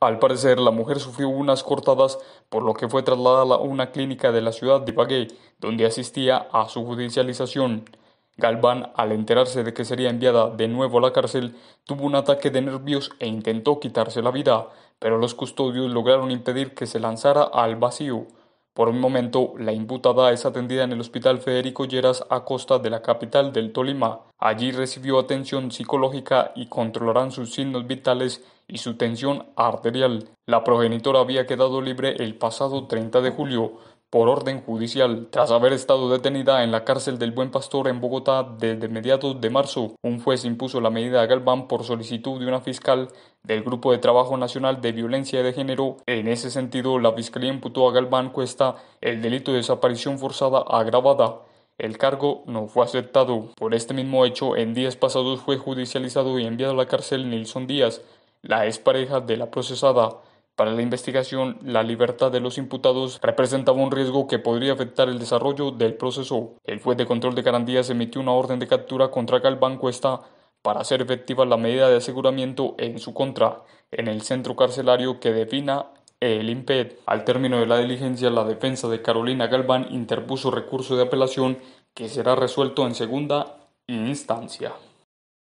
Al parecer, la mujer sufrió unas cortadas, por lo que fue trasladada a una clínica de la ciudad de Bagué, donde asistía a su judicialización. Galván, al enterarse de que sería enviada de nuevo a la cárcel, tuvo un ataque de nervios e intentó quitarse la vida, pero los custodios lograron impedir que se lanzara al vacío. Por un momento, la imputada es atendida en el Hospital Federico Lleras costa de la capital del Tolima. Allí recibió atención psicológica y controlarán sus signos vitales y su tensión arterial. La progenitora había quedado libre el pasado 30 de julio, por orden judicial, tras haber estado detenida en la cárcel del Buen Pastor en Bogotá desde mediados de marzo. Un juez impuso la medida a Galván por solicitud de una fiscal del Grupo de Trabajo Nacional de Violencia de Género. En ese sentido, la Fiscalía imputó a Galván Cuesta el delito de desaparición forzada agravada. El cargo no fue aceptado. Por este mismo hecho, en días pasados fue judicializado y enviado a la cárcel Nilson Díaz, la expareja de la procesada. Para la investigación, la libertad de los imputados representaba un riesgo que podría afectar el desarrollo del proceso. El juez de control de garantías emitió una orden de captura contra Galván Cuesta para hacer efectiva la medida de aseguramiento en su contra en el centro carcelario que defina el IMPED. Al término de la diligencia, la defensa de Carolina Galván interpuso recurso de apelación que será resuelto en segunda instancia.